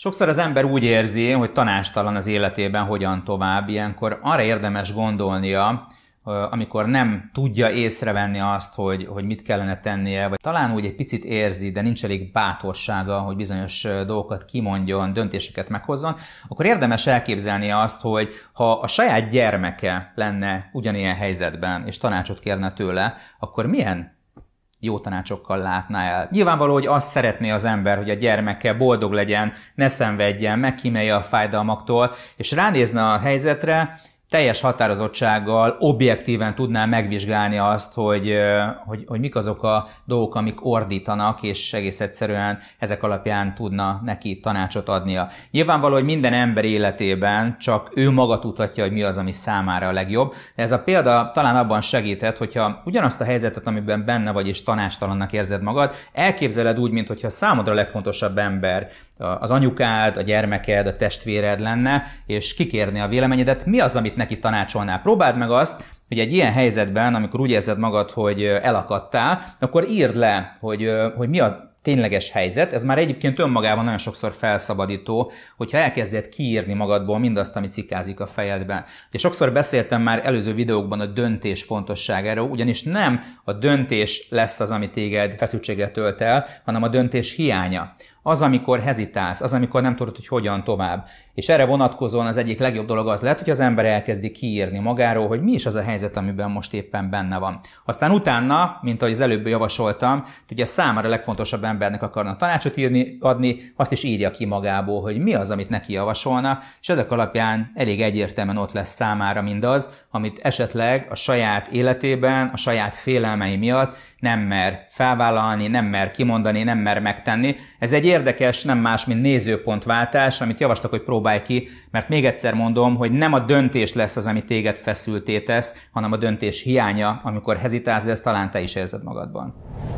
Sokszor az ember úgy érzi, hogy tanástalan az életében hogyan tovább, ilyenkor arra érdemes gondolnia, amikor nem tudja észrevenni azt, hogy, hogy mit kellene tennie, vagy talán úgy egy picit érzi, de nincs elég bátorsága, hogy bizonyos dolgokat kimondjon, döntéseket meghozzon, akkor érdemes elképzelni azt, hogy ha a saját gyermeke lenne ugyanilyen helyzetben, és tanácsot kérne tőle, akkor milyen jó tanácsokkal látná el. Nyilvánvaló, hogy azt szeretné az ember, hogy a gyermeke boldog legyen, ne szenvedjen, megkímelje a fájdalmaktól, és ránézne a helyzetre, teljes határozottsággal, objektíven tudná megvizsgálni azt, hogy, hogy, hogy mik azok a dolgok, amik ordítanak, és egész egyszerűen ezek alapján tudna neki tanácsot adnia. Nyilvánvaló, hogy minden ember életében csak ő maga tudhatja, hogy mi az, ami számára a legjobb. De ez a példa talán abban segített, hogyha ugyanazt a helyzetet, amiben benne vagy és tanástalannak érzed magad, elképzeled úgy, mintha számodra a legfontosabb ember az anyukád, a gyermeked, a testvéred lenne, és kikérni a véleményedet, mi az, amit neki tanácsolnál. Próbáld meg azt, hogy egy ilyen helyzetben, amikor úgy érzed magad, hogy elakadtál, akkor írd le, hogy, hogy mi a tényleges helyzet. Ez már egyébként önmagában nagyon sokszor felszabadító, hogyha elkezded kiírni magadból mindazt, ami cikázik a fejedben. Ugye sokszor beszéltem már előző videókban a döntés fontosságáról, ugyanis nem a döntés lesz az, ami téged feszültséget tölt el, hanem a döntés hiánya az, amikor hezitálsz, az, amikor nem tudod, hogy hogyan tovább. És erre vonatkozóan az egyik legjobb dolog az lehet, hogy az ember elkezdi kiírni magáról, hogy mi is az a helyzet, amiben most éppen benne van. Aztán utána, mint ahogy az előbb javasoltam, ugye számára legfontosabb embernek akarna tanácsot írni, adni, azt is írja ki magából, hogy mi az, amit neki javasolna, és ezek alapján elég egyértelműen ott lesz számára mindaz, amit esetleg a saját életében, a saját félelmei miatt nem mer felvállalni, nem mer kimondani, nem mer megtenni. Ez egy érdekes, nem más, mint nézőpontváltás, amit javaslok, hogy próbálj ki, mert még egyszer mondom, hogy nem a döntés lesz az, ami téged feszültét tesz, hanem a döntés hiánya, amikor hezitálsz, de ezt talán te is érzed magadban.